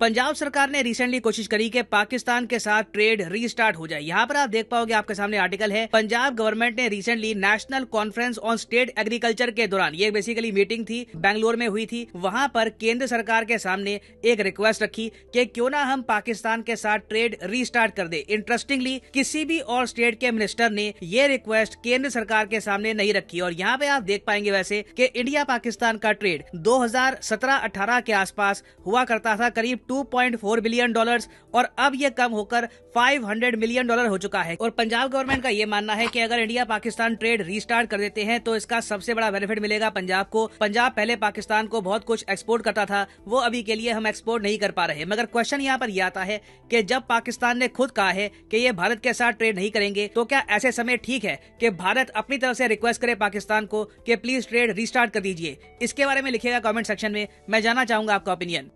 पंजाब सरकार ने रिसेंटली कोशिश करी कि पाकिस्तान के साथ ट्रेड रीस्टार्ट हो जाए यहाँ पर आप देख पाओगे आपके सामने आर्टिकल है पंजाब गवर्नमेंट ने recently national conference on state agriculture के दौरान ये बेसिकली मीटिंग थी बैंगलोर में हुई थी वहाँ पर केंद्र सरकार के सामने एक रिक्वेस्ट रखी कि क्यों ना हम पाकिस्तान के साथ ट्रेड रीस्टार्ट कर दे इंटरेस्टिंगली किसी भी और स्टेट के मिनिस्टर ने ये रिक्वेस्ट केंद्र सरकार के सामने नहीं रखी और यहाँ पे आप देख पाएंगे वैसे की इंडिया पाकिस्तान का ट्रेड दो हजार के आसपास हुआ करता था करीब 2.4 बिलियन डॉलर्स और अब ये कम होकर 500 मिलियन डॉलर हो चुका है और पंजाब गवर्नमेंट का ये मानना है कि अगर इंडिया पाकिस्तान ट्रेड रीस्टार्ट कर देते हैं तो इसका सबसे बड़ा बेनिफिट मिलेगा पंजाब को पंजाब पहले पाकिस्तान को बहुत कुछ एक्सपोर्ट करता था वो अभी के लिए हम एक्सपोर्ट नहीं कर पा रहे मगर क्वेश्चन यहाँ पर ये आता है की जब पाकिस्तान ने खुद कहा है की ये भारत के साथ ट्रेड नहीं करेंगे तो क्या ऐसे समय ठीक है की भारत अपनी तरफ ऐसी रिक्वेस्ट करे पाकिस्तान को की प्लीज ट्रेड रिस्टार्ट कर दीजिए इसके बारे में लिखेगा कॉमेंट सेक्शन में मैं जानना चाहूंगा आपका ओपिनियन